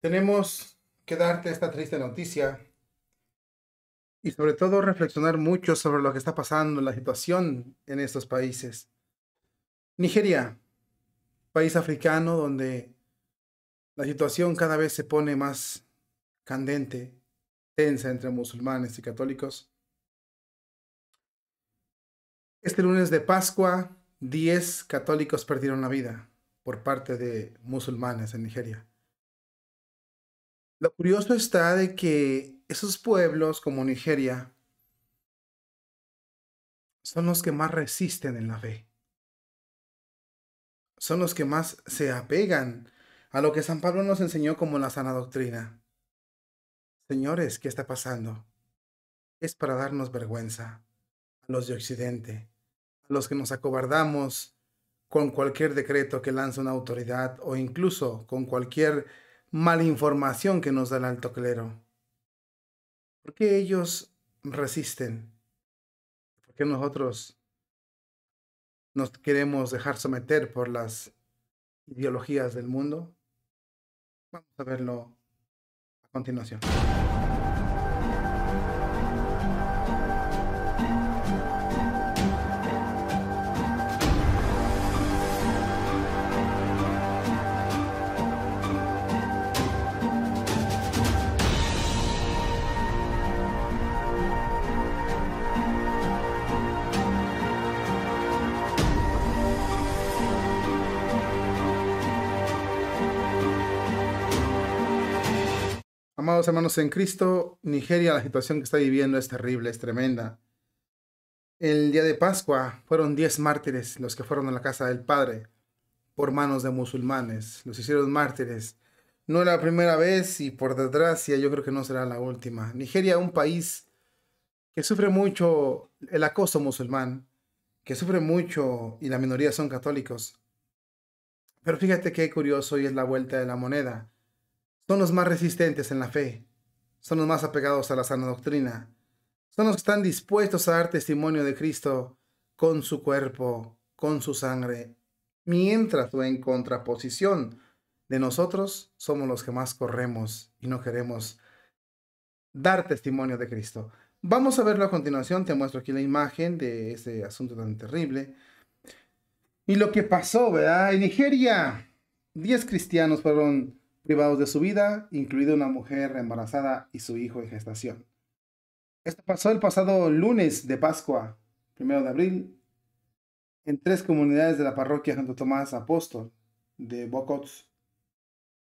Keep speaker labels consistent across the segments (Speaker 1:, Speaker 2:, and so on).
Speaker 1: Tenemos que darte esta triste noticia y sobre todo reflexionar mucho sobre lo que está pasando, la situación en estos países. Nigeria, país africano donde la situación cada vez se pone más candente, tensa entre musulmanes y católicos. Este lunes de Pascua, 10 católicos perdieron la vida por parte de musulmanes en Nigeria. Lo curioso está de que esos pueblos como Nigeria son los que más resisten en la fe. Son los que más se apegan a lo que San Pablo nos enseñó como la sana doctrina. Señores, ¿qué está pasando? Es para darnos vergüenza a los de Occidente, a los que nos acobardamos con cualquier decreto que lanza una autoridad o incluso con cualquier mala información que nos da el alto clero? ¿Por qué ellos resisten? ¿Por qué nosotros nos queremos dejar someter por las ideologías del mundo? Vamos a verlo a continuación. hermanos en Cristo, Nigeria, la situación que está viviendo es terrible, es tremenda. El día de Pascua fueron 10 mártires los que fueron a la casa del Padre por manos de musulmanes. Los hicieron mártires. No era la primera vez y por desgracia yo creo que no será la última. Nigeria, un país que sufre mucho el acoso musulmán, que sufre mucho y la minoría son católicos. Pero fíjate qué curioso y es la vuelta de la moneda son los más resistentes en la fe, son los más apegados a la sana doctrina, son los que están dispuestos a dar testimonio de Cristo con su cuerpo, con su sangre, mientras o en contraposición de nosotros somos los que más corremos y no queremos dar testimonio de Cristo. Vamos a verlo a continuación, te muestro aquí la imagen de ese asunto tan terrible. Y lo que pasó, ¿verdad? En Nigeria, 10 cristianos fueron privados de su vida, incluida una mujer embarazada y su hijo en gestación. Esto pasó el pasado lunes de Pascua, primero de abril, en tres comunidades de la parroquia Santo Tomás Apóstol de Bocots,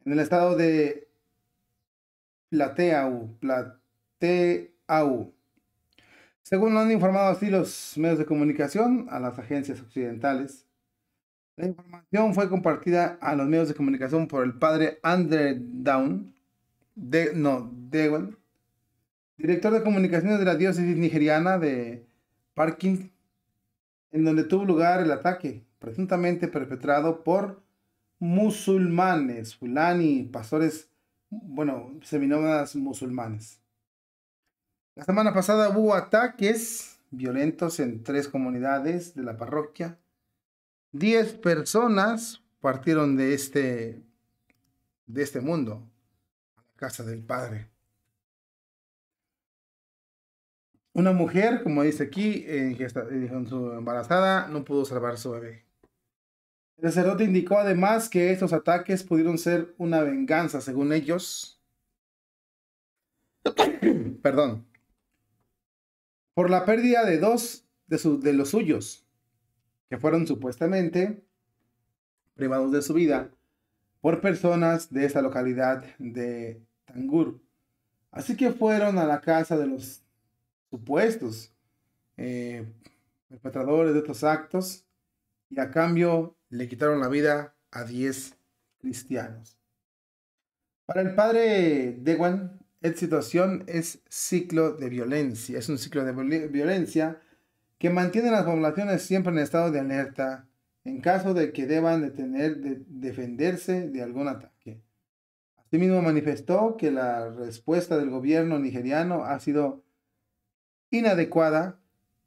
Speaker 1: en el estado de Plateau, Según lo han informado así los medios de comunicación a las agencias occidentales, la información fue compartida a los medios de comunicación por el padre Andre Down, de, no, Dewell, director de comunicaciones de la diócesis nigeriana de Parkinson, en donde tuvo lugar el ataque, presuntamente perpetrado por musulmanes, fulani, pastores, bueno, seminómadas musulmanes. La semana pasada hubo ataques violentos en tres comunidades de la parroquia 10 personas partieron de este, de este mundo a la casa del Padre. Una mujer, como dice aquí, en, eh, su eh, embarazada, no pudo salvar su bebé. El sacerdote indicó además que estos ataques pudieron ser una venganza, según ellos. Perdón. Por la pérdida de dos de, de los suyos fueron supuestamente privados de su vida por personas de esa localidad de Tangur. Así que fueron a la casa de los supuestos eh, perpetradores de estos actos y a cambio le quitaron la vida a 10 cristianos. Para el padre Dewan, esta situación es ciclo de violencia, es un ciclo de violencia que mantienen las poblaciones siempre en estado de alerta en caso de que deban de defenderse de algún ataque. Asimismo manifestó que la respuesta del gobierno nigeriano ha sido inadecuada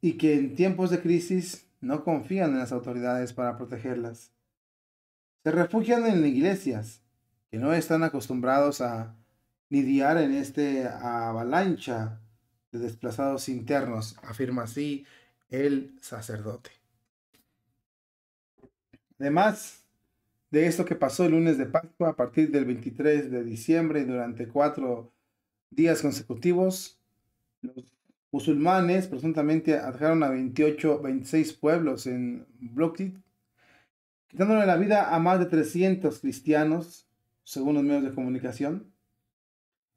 Speaker 1: y que en tiempos de crisis no confían en las autoridades para protegerlas. Se refugian en iglesias que no están acostumbrados a lidiar en esta avalancha de desplazados internos, afirma así el sacerdote. Además de esto que pasó el lunes de Pascua, a partir del 23 de diciembre y durante cuatro días consecutivos, los musulmanes presuntamente atacaron a 28, 26 pueblos en Brooklyn, quitándole la vida a más de 300 cristianos, según los medios de comunicación.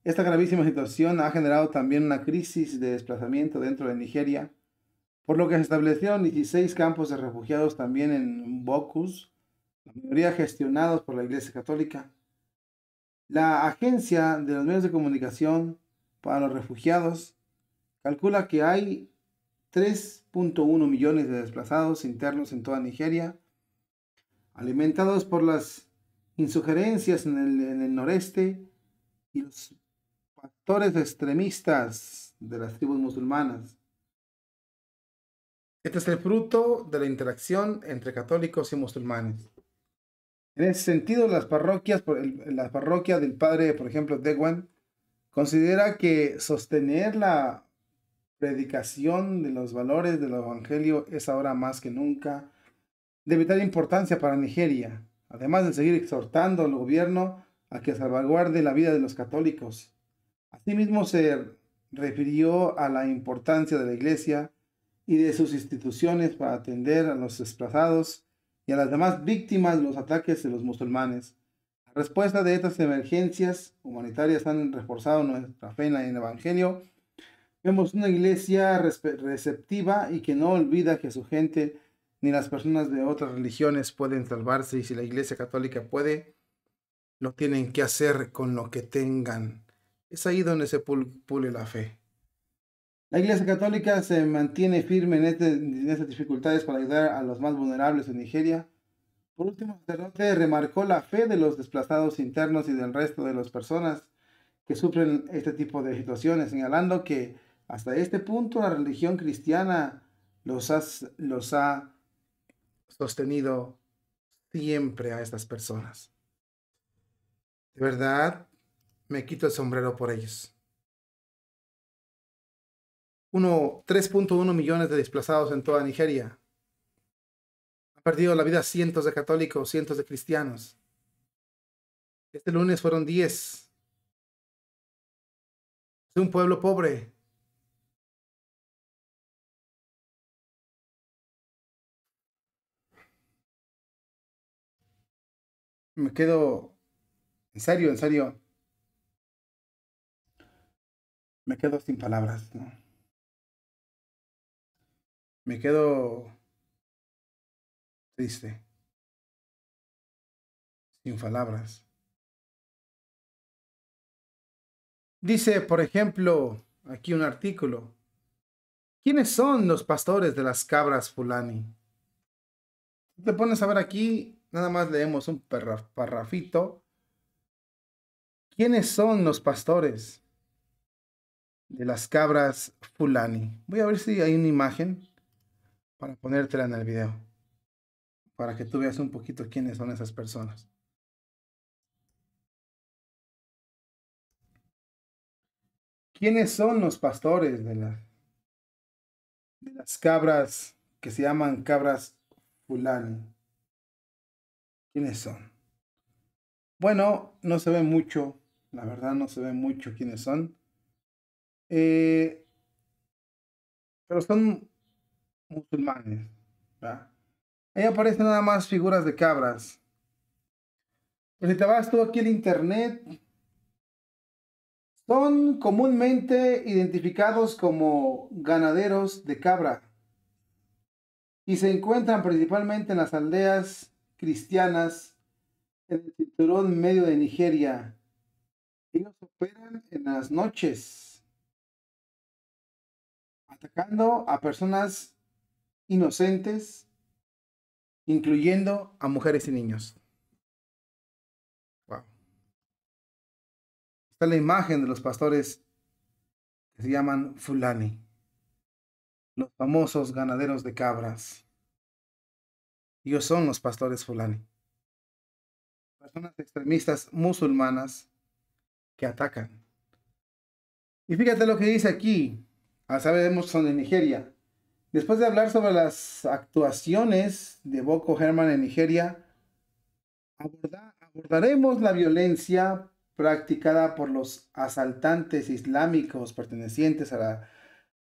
Speaker 1: Esta gravísima situación ha generado también una crisis de desplazamiento dentro de Nigeria, por lo que se establecieron 16 campos de refugiados también en Bocus, la mayoría gestionados por la Iglesia Católica. La Agencia de los Medios de Comunicación para los Refugiados calcula que hay 3.1 millones de desplazados internos en toda Nigeria, alimentados por las insugerencias en el, en el noreste y los factores extremistas de las tribus musulmanas. Este es el fruto de la interacción entre católicos y musulmanes. En ese sentido, las parroquias, la parroquia del padre, por ejemplo, Dewan, considera que sostener la predicación de los valores del Evangelio es ahora más que nunca de vital importancia para Nigeria, además de seguir exhortando al gobierno a que salvaguarde la vida de los católicos. Asimismo, se refirió a la importancia de la Iglesia y de sus instituciones para atender a los desplazados y a las demás víctimas de los ataques de los musulmanes. La respuesta de estas emergencias humanitarias han reforzado nuestra fe en el Evangelio. Vemos una iglesia receptiva y que no olvida que su gente ni las personas de otras religiones pueden salvarse y si la iglesia católica puede, lo tienen que hacer con lo que tengan. Es ahí donde se pule la fe. La Iglesia Católica se mantiene firme este, en, estas dificultades para ayudar a los más vulnerables en Nigeria. Por último, el sacerdote remarcó la fe de los desplazados internos y del resto de las personas que sufren este tipo de situaciones, señalando que hasta este punto la religión cristiana los ha sostenido siempre a estas personas. De verdad, me quito el sombrero por ellos. 3.1 millones de desplazados en toda Nigeria. Han perdido la vida cientos de católicos, cientos de cristianos. Este lunes fueron 10. Es un pueblo pobre. Me quedo... En serio, en serio. Me quedo sin palabras, ¿no? me quedo triste, sin palabras. Dice, por ejemplo, aquí un artículo, ¿quiénes son los pastores de las cabras fulani? Te pones a ver aquí, nada más leemos un parrafito. ¿Quiénes son los pastores de las cabras fulani? Voy a ver si hay una imagen para ponértela en el video, para que tú veas un poquito quiénes son esas personas. ¿Quiénes son los pastores de, las... de las cabras que se llaman cabras fulani? ¿Quiénes son? Bueno, no se ve mucho, la verdad no se ve mucho quiénes son. Eh, pero son musulmanes. Ahí aparecen nada más figuras de cabras. Pero pues si te vas tú aquí al internet, son comúnmente identificados como ganaderos de cabra y se encuentran principalmente en las aldeas cristianas en el cinturón medio de Nigeria. Ellos operan en las noches, atacando a personas inocentes, incluyendo a mujeres y niños. Wow. Está la imagen de los pastores que se llaman Fulani, los famosos ganaderos de cabras. Ellos son los pastores Fulani. Personas extremistas musulmanas que atacan. Y fíjate lo que dice aquí. a ah, sabemos son de Nigeria. Después de hablar sobre las actuaciones de Boko Herman en Nigeria, abordaremos la violencia practicada por los asaltantes islámicos pertenecientes a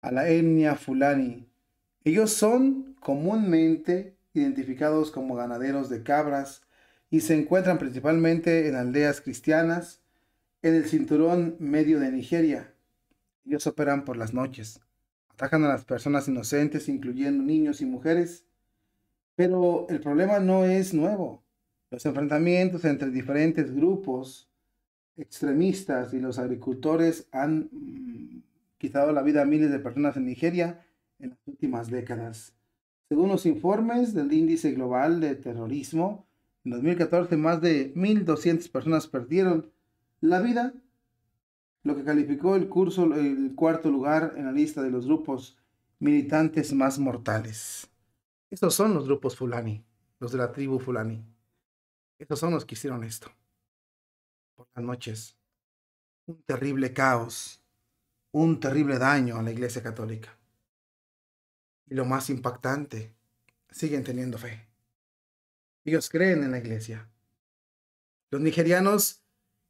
Speaker 1: la etnia fulani. Ellos son comúnmente identificados como ganaderos de cabras y se encuentran principalmente en aldeas cristianas en el cinturón medio de Nigeria. Ellos operan por las noches a las personas inocentes, incluyendo niños y mujeres. Pero el problema no es nuevo. Los enfrentamientos entre diferentes grupos extremistas y los agricultores han mm, quitado la vida a miles de personas en Nigeria en las últimas décadas. Según los informes del Índice Global de Terrorismo, en 2014 más de 1.200 personas perdieron la vida lo que calificó el curso el cuarto lugar en la lista de los grupos militantes más mortales. Estos son los grupos fulani, los de la tribu fulani. Estos son los que hicieron esto. Por las noches, un terrible caos, un terrible daño a la Iglesia Católica. Y lo más impactante, siguen teniendo fe. Ellos creen en la Iglesia. Los nigerianos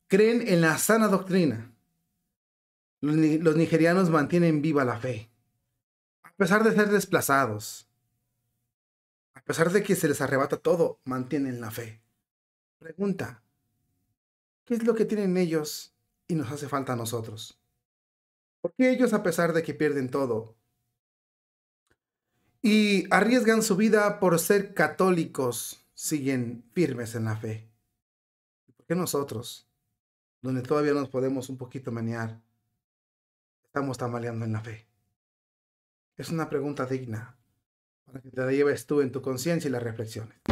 Speaker 1: creen en la sana doctrina los nigerianos mantienen viva la fe, a pesar de ser desplazados, a pesar de que se les arrebata todo, mantienen la fe. Pregunta, ¿qué es lo que tienen ellos y nos hace falta a nosotros? ¿Por qué ellos, a pesar de que pierden todo, y arriesgan su vida por ser católicos, siguen firmes en la fe? ¿Por qué nosotros, donde todavía nos podemos un poquito menear, estamos tamaleando en la fe? Es una pregunta digna para que te la lleves tú en tu conciencia y la reflexiones.